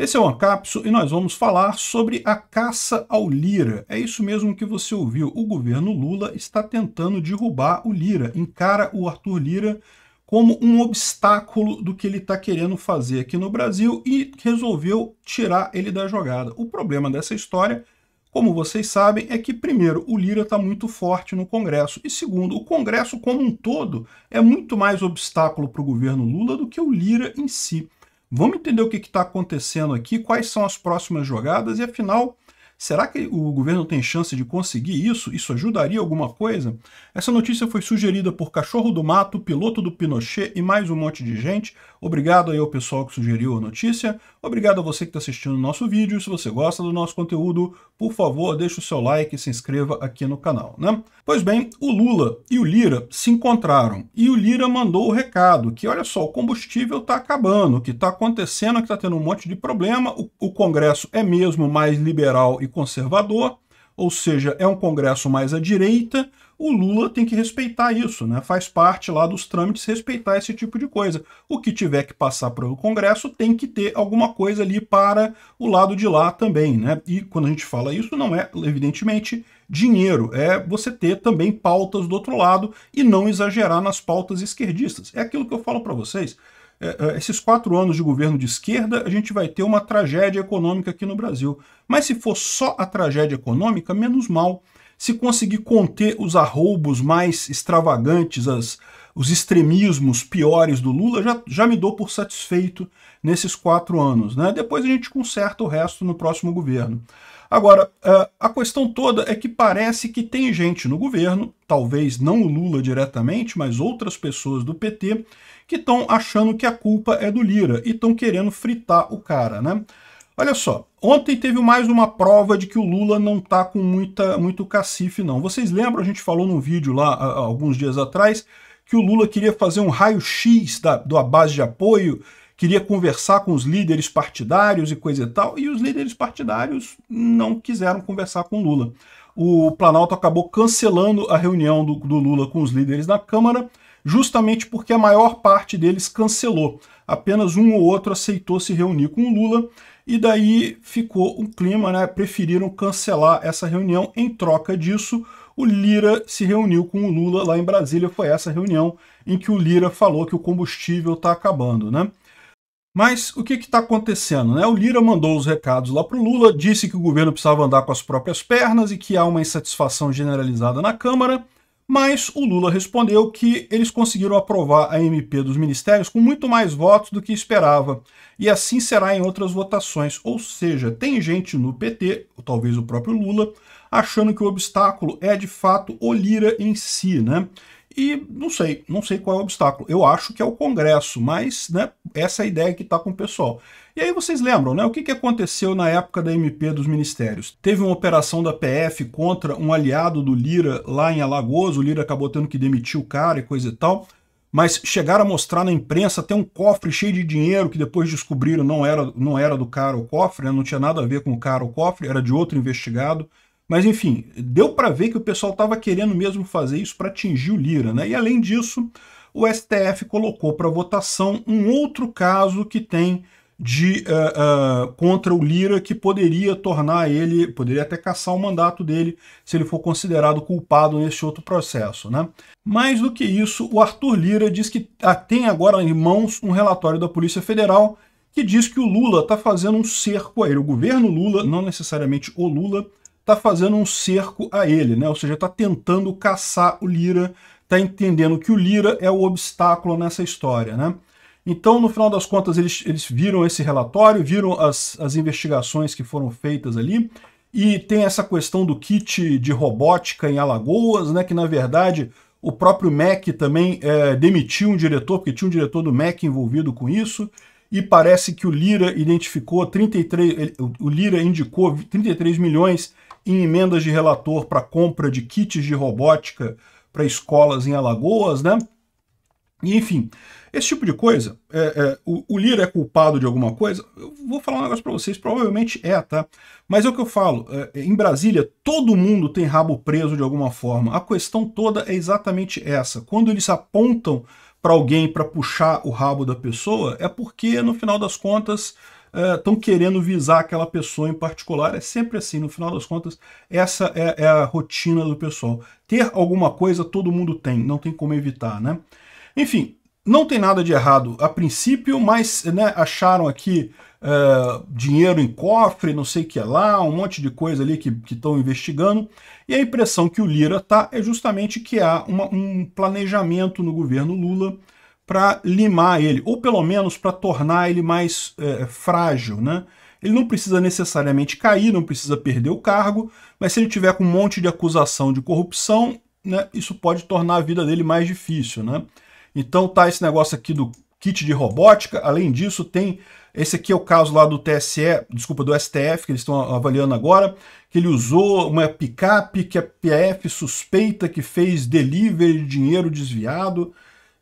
Esse é o Ancapso e nós vamos falar sobre a caça ao Lira. É isso mesmo que você ouviu. O governo Lula está tentando derrubar o Lira, encara o Arthur Lira como um obstáculo do que ele está querendo fazer aqui no Brasil e resolveu tirar ele da jogada. O problema dessa história, como vocês sabem, é que, primeiro, o Lira está muito forte no Congresso e, segundo, o Congresso como um todo é muito mais obstáculo para o governo Lula do que o Lira em si. Vamos entender o que está acontecendo aqui, quais são as próximas jogadas e afinal Será que o governo tem chance de conseguir isso? Isso ajudaria alguma coisa? Essa notícia foi sugerida por Cachorro do Mato, Piloto do Pinochet e mais um monte de gente. Obrigado aí ao pessoal que sugeriu a notícia. Obrigado a você que está assistindo o nosso vídeo. Se você gosta do nosso conteúdo, por favor, deixe o seu like e se inscreva aqui no canal, né? Pois bem, o Lula e o Lira se encontraram e o Lira mandou o recado que, olha só, o combustível está acabando, o que está acontecendo é que está tendo um monte de problema, o, o Congresso é mesmo mais liberal e regime conservador, ou seja, é um Congresso mais à direita, o Lula tem que respeitar isso, né? Faz parte lá dos trâmites respeitar esse tipo de coisa. O que tiver que passar para o Congresso tem que ter alguma coisa ali para o lado de lá também, né? E quando a gente fala isso, não é, evidentemente, dinheiro, é você ter também pautas do outro lado e não exagerar nas pautas esquerdistas. É aquilo que eu falo para vocês. É, é, esses quatro anos de governo de esquerda, a gente vai ter uma tragédia econômica aqui no Brasil. Mas se for só a tragédia econômica, menos mal. Se conseguir conter os arroubos mais extravagantes, as, os extremismos piores do Lula, já, já me dou por satisfeito nesses quatro anos. Né? Depois a gente conserta o resto no próximo governo. Agora, é, a questão toda é que parece que tem gente no governo, talvez não o Lula diretamente, mas outras pessoas do PT, que estão achando que a culpa é do Lira e estão querendo fritar o cara, né? Olha só, ontem teve mais uma prova de que o Lula não tá com muita, muito cacife, não. Vocês lembram, a gente falou num vídeo lá alguns dias atrás, que o Lula queria fazer um raio-x da, da base de apoio queria conversar com os líderes partidários e coisa e tal, e os líderes partidários não quiseram conversar com Lula. O Planalto acabou cancelando a reunião do, do Lula com os líderes da Câmara, justamente porque a maior parte deles cancelou. Apenas um ou outro aceitou se reunir com o Lula, e daí ficou um clima, né? Preferiram cancelar essa reunião. Em troca disso, o Lira se reuniu com o Lula lá em Brasília. Foi essa reunião em que o Lira falou que o combustível está acabando, né? Mas o que está acontecendo? Né? O Lira mandou os recados lá para o Lula, disse que o governo precisava andar com as próprias pernas e que há uma insatisfação generalizada na Câmara, mas o Lula respondeu que eles conseguiram aprovar a MP dos ministérios com muito mais votos do que esperava, e assim será em outras votações. Ou seja, tem gente no PT, ou talvez o próprio Lula, achando que o obstáculo é de fato o Lira em si, né? E não sei, não sei qual é o obstáculo. Eu acho que é o Congresso, mas né, essa é a ideia que está com o pessoal. E aí vocês lembram, né? O que, que aconteceu na época da MP dos ministérios? Teve uma operação da PF contra um aliado do Lira lá em Alagoas, o Lira acabou tendo que demitir o cara e coisa e tal mas chegaram a mostrar na imprensa até um cofre cheio de dinheiro que depois descobriram não era, não era do cara o cofre, né? não tinha nada a ver com o cara o cofre, era de outro investigado. Mas enfim, deu para ver que o pessoal estava querendo mesmo fazer isso para atingir o Lira, né? E além disso, o STF colocou para votação um outro caso que tem de uh, uh, contra o Lira que poderia tornar ele, poderia até caçar o mandato dele se ele for considerado culpado nesse outro processo. Né? Mais do que isso, o Arthur Lira diz que ah, tem agora em mãos um relatório da Polícia Federal que diz que o Lula está fazendo um cerco a ele. O governo Lula, não necessariamente o Lula, tá fazendo um cerco a ele, né? ou seja, está tentando caçar o Lira, está entendendo que o Lira é o obstáculo nessa história. Né? Então, no final das contas, eles, eles viram esse relatório, viram as, as investigações que foram feitas ali, e tem essa questão do kit de robótica em Alagoas, né, que na verdade o próprio MEC também é, demitiu um diretor, porque tinha um diretor do MEC envolvido com isso, e parece que o Lira identificou 33, o Lira indicou 33 milhões em emendas de relator para compra de kits de robótica para escolas em Alagoas, né? Enfim, esse tipo de coisa, é, é, o, o, Lira é culpado de alguma coisa? Eu vou falar um negócio para vocês, provavelmente é, tá? Mas é o que eu falo, é, é, em Brasília todo mundo tem rabo preso de alguma forma. A questão toda é exatamente essa. Quando eles apontam para alguém para puxar o rabo da pessoa, é porque no final das contas estão é, uh, querendo visar aquela pessoa em particular. É sempre assim, no final das contas, essa é, é, a rotina do pessoal. Ter alguma coisa todo mundo tem, não tem como evitar, né? Enfim, não tem nada de errado a princípio, mas né, acharam aqui uh, dinheiro em cofre, não sei o que é lá, um monte de coisa ali que estão investigando. E a impressão que o Lira tá é justamente que há uma, um planejamento no governo Lula para limar ele, ou pelo menos para tornar ele mais é, frágil. Né? Ele não precisa necessariamente cair, não precisa perder o cargo, mas se ele tiver com um monte de acusação de corrupção, né, isso pode tornar a vida dele mais difícil. Né? Então tá esse negócio aqui do kit de robótica, além disso tem esse aqui é o caso lá do TSE, desculpa, do STF, que eles estão avaliando agora, que ele usou uma picape que a é PF suspeita que fez delivery de dinheiro desviado.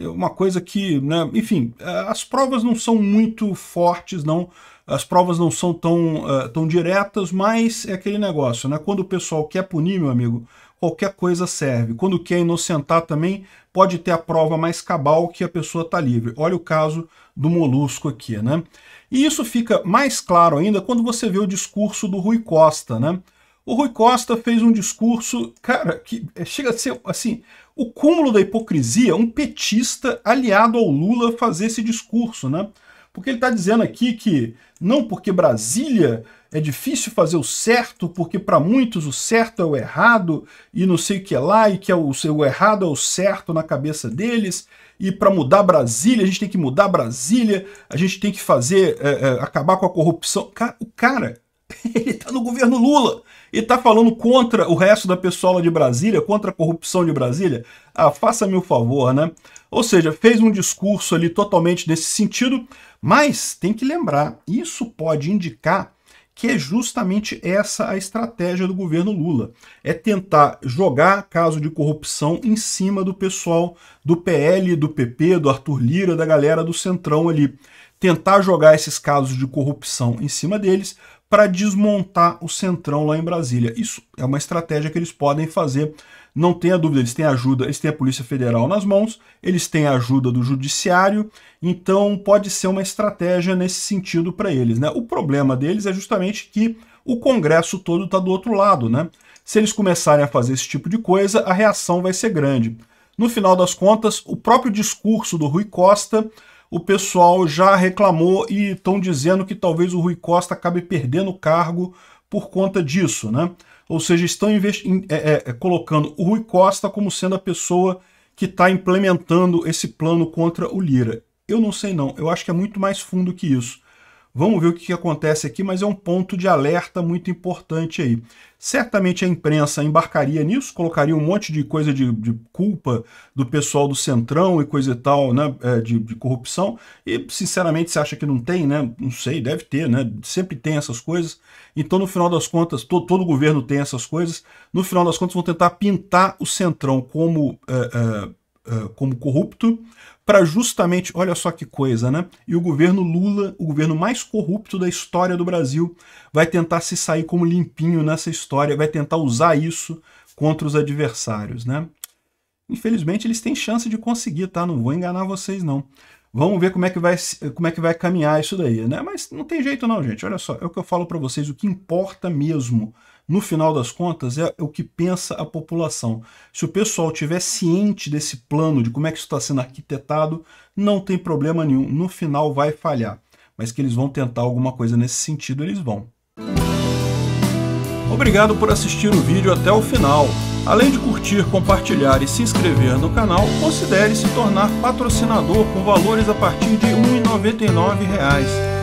É uma coisa que, né, enfim, é, as provas não são muito fortes, não. As provas não são tão, uh, tão diretas, mas é aquele negócio, né? Quando o pessoal quer punir, meu amigo, qualquer coisa serve. Quando quer inocentar também, pode ter a prova mais cabal que a pessoa está livre. Olha o caso do Molusco aqui, né? E isso fica mais claro ainda quando você vê o discurso do Rui Costa, né? O Rui Costa fez um discurso, cara, que chega a ser assim, o cúmulo da hipocrisia, um petista aliado ao Lula fazer esse discurso, né? Porque ele está dizendo aqui que não porque Brasília é difícil fazer o certo, porque para muitos o certo é o errado e não sei o que é lá, e que é o, o errado é o certo na cabeça deles, e para mudar Brasília, a gente tem que mudar Brasília, a gente tem que fazer, é, é, acabar com a corrupção. Cara, o cara Ele está no governo Lula e está falando contra o resto da pessoa de Brasília, contra a corrupção de Brasília. Ah, faça-me o favor, né? Ou seja, fez um discurso ali totalmente nesse sentido, mas tem que lembrar, isso pode indicar que é justamente essa a estratégia do governo Lula. É tentar jogar caso de corrupção em cima do pessoal do PL, do PP, do Arthur Lira, da galera do Centrão ali. Tentar jogar esses casos de corrupção em cima deles para desmontar o centrão lá em Brasília. Isso é uma estratégia que eles podem fazer, não tenha dúvida. Eles têm ajuda, eles têm a Polícia Federal nas mãos, eles têm a ajuda do Judiciário, então pode ser uma estratégia nesse sentido para eles. Né? O problema deles é justamente que o Congresso todo está do outro lado. Né? Se eles começarem a fazer esse tipo de coisa, a reação vai ser grande. No final das contas, o próprio discurso do Rui Costa o pessoal já reclamou e estão dizendo que talvez o Rui Costa acabe perdendo o cargo por conta disso, né? Ou seja, estão é, é, é, colocando o Rui Costa como sendo a pessoa que está implementando esse plano contra o Lira. Eu não sei não, eu acho que é muito mais fundo que isso. Vamos ver o que acontece aqui, mas é um ponto de alerta muito importante aí. Certamente a imprensa embarcaria nisso, colocaria um monte de coisa de, de culpa do pessoal do Centrão e coisa e tal, né, é, de, de, corrupção, e sinceramente você acha que não tem, né? Não sei, deve ter, né? Sempre tem essas coisas. Então no final das contas, to, todo governo tem essas coisas, no final das contas vão tentar pintar o Centrão como... É, é, eh, como corrupto, para justamente, olha só que coisa, né? E o governo Lula, o governo mais corrupto da história do Brasil, vai tentar se sair como limpinho nessa história, vai tentar usar isso contra os adversários, né? Infelizmente eles têm chance de conseguir, tá? Não vou enganar vocês não. Vamos ver como é que vai como é que vai caminhar isso daí, né? Mas não tem jeito não, gente. Olha só, é o que eu falo para vocês, o que importa mesmo no final das contas, é o que pensa a população. Se o pessoal tiver ciente desse plano, de como é que isso está sendo arquitetado, não tem problema nenhum. No final vai falhar. Mas que eles vão tentar alguma coisa nesse sentido, eles vão. Obrigado por assistir o vídeo até o final. Além de curtir, compartilhar e se inscrever no canal, considere se tornar patrocinador com valores a partir de R$ 1,99